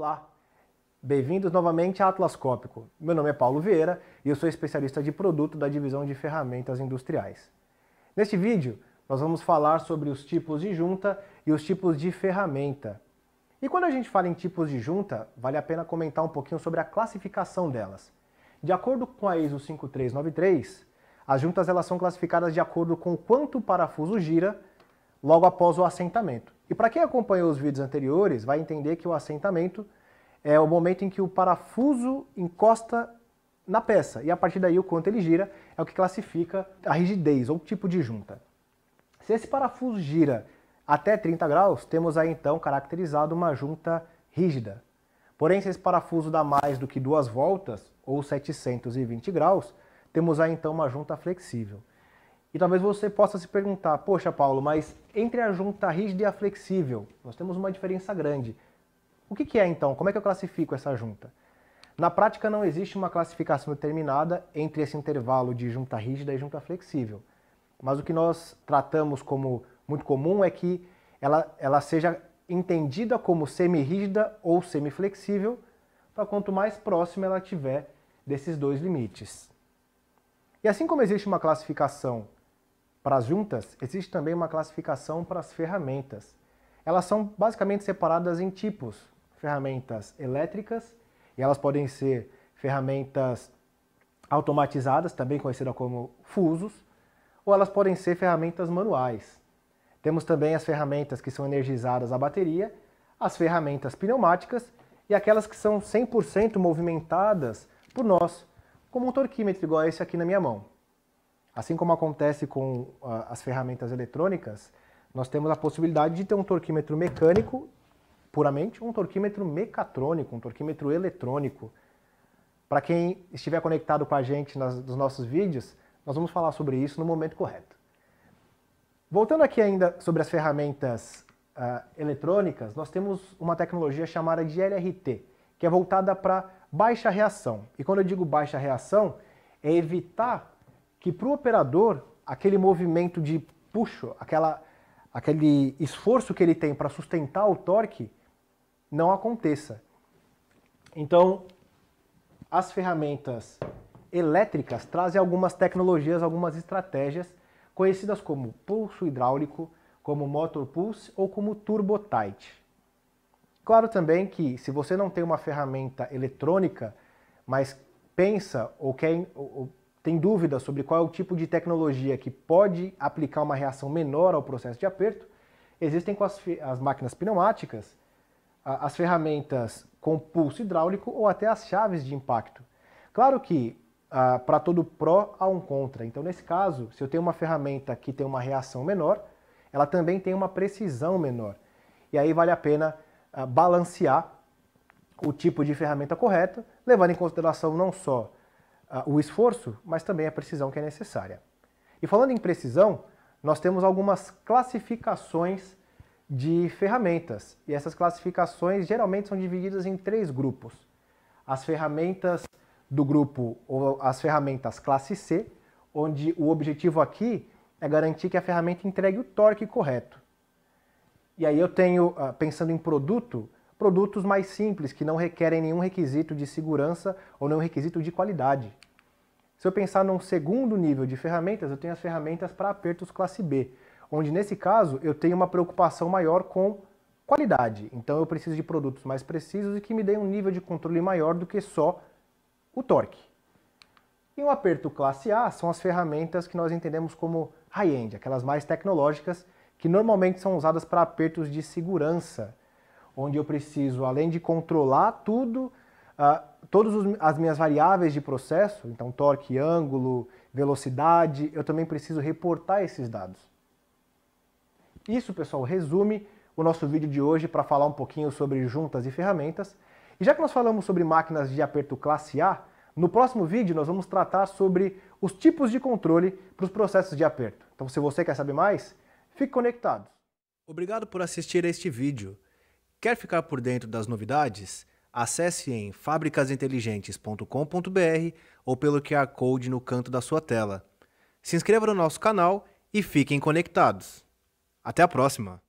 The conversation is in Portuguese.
Olá, bem-vindos novamente a Atlas Cópico. Meu nome é Paulo Vieira e eu sou especialista de produto da divisão de ferramentas industriais. Neste vídeo, nós vamos falar sobre os tipos de junta e os tipos de ferramenta. E quando a gente fala em tipos de junta, vale a pena comentar um pouquinho sobre a classificação delas. De acordo com a ISO 5393, as juntas elas são classificadas de acordo com quanto o parafuso gira logo após o assentamento. E para quem acompanhou os vídeos anteriores, vai entender que o assentamento é o momento em que o parafuso encosta na peça e a partir daí o quanto ele gira é o que classifica a rigidez ou tipo de junta. Se esse parafuso gira até 30 graus, temos aí então caracterizado uma junta rígida. Porém, se esse parafuso dá mais do que duas voltas ou 720 graus, temos aí então uma junta flexível. E talvez você possa se perguntar, poxa Paulo, mas entre a junta rígida e a flexível, nós temos uma diferença grande. O que, que é então? Como é que eu classifico essa junta? Na prática não existe uma classificação determinada entre esse intervalo de junta rígida e junta flexível. Mas o que nós tratamos como muito comum é que ela, ela seja entendida como semi-rígida ou semi-flexível, para quanto mais próxima ela tiver desses dois limites. E assim como existe uma classificação para as juntas, existe também uma classificação para as ferramentas. Elas são basicamente separadas em tipos: ferramentas elétricas, e elas podem ser ferramentas automatizadas, também conhecidas como fusos, ou elas podem ser ferramentas manuais. Temos também as ferramentas que são energizadas à bateria, as ferramentas pneumáticas e aquelas que são 100% movimentadas por nós, como um torquímetro igual esse aqui na minha mão. Assim como acontece com uh, as ferramentas eletrônicas, nós temos a possibilidade de ter um torquímetro mecânico puramente, um torquímetro mecatrônico, um torquímetro eletrônico. Para quem estiver conectado com a gente nas, nos nossos vídeos, nós vamos falar sobre isso no momento correto. Voltando aqui ainda sobre as ferramentas uh, eletrônicas, nós temos uma tecnologia chamada de LRT, que é voltada para baixa reação. E quando eu digo baixa reação, é evitar que para o operador, aquele movimento de puxo, aquela, aquele esforço que ele tem para sustentar o torque, não aconteça. Então, as ferramentas elétricas trazem algumas tecnologias, algumas estratégias conhecidas como pulso hidráulico, como motor pulse ou como turbo tight. Claro também que se você não tem uma ferramenta eletrônica, mas pensa ou quer ou tem dúvida sobre qual é o tipo de tecnologia que pode aplicar uma reação menor ao processo de aperto, existem com as, as máquinas pneumáticas a, as ferramentas com pulso hidráulico ou até as chaves de impacto. Claro que ah, para todo pró há um contra. Então, nesse caso, se eu tenho uma ferramenta que tem uma reação menor, ela também tem uma precisão menor. E aí vale a pena ah, balancear o tipo de ferramenta correta, levando em consideração não só o esforço, mas também a precisão que é necessária. E falando em precisão, nós temos algumas classificações de ferramentas. E essas classificações geralmente são divididas em três grupos. As ferramentas do grupo, ou as ferramentas classe C, onde o objetivo aqui é garantir que a ferramenta entregue o torque correto. E aí eu tenho, ah, pensando em produto, produtos mais simples, que não requerem nenhum requisito de segurança ou nenhum requisito de qualidade. Se eu pensar num segundo nível de ferramentas, eu tenho as ferramentas para apertos classe B, onde nesse caso eu tenho uma preocupação maior com qualidade. Então eu preciso de produtos mais precisos e que me deem um nível de controle maior do que só o torque. E o aperto classe A são as ferramentas que nós entendemos como high-end, aquelas mais tecnológicas que normalmente são usadas para apertos de segurança, onde eu preciso, além de controlar tudo, ah, todas as minhas variáveis de processo, então torque, ângulo, velocidade, eu também preciso reportar esses dados. Isso, pessoal, resume o nosso vídeo de hoje para falar um pouquinho sobre juntas e ferramentas. E já que nós falamos sobre máquinas de aperto classe A, no próximo vídeo nós vamos tratar sobre os tipos de controle para os processos de aperto. Então se você quer saber mais, fique conectado. Obrigado por assistir a este vídeo. Quer ficar por dentro das novidades? Acesse em fabricasinteligentes.com.br ou pelo QR Code no canto da sua tela. Se inscreva no nosso canal e fiquem conectados. Até a próxima!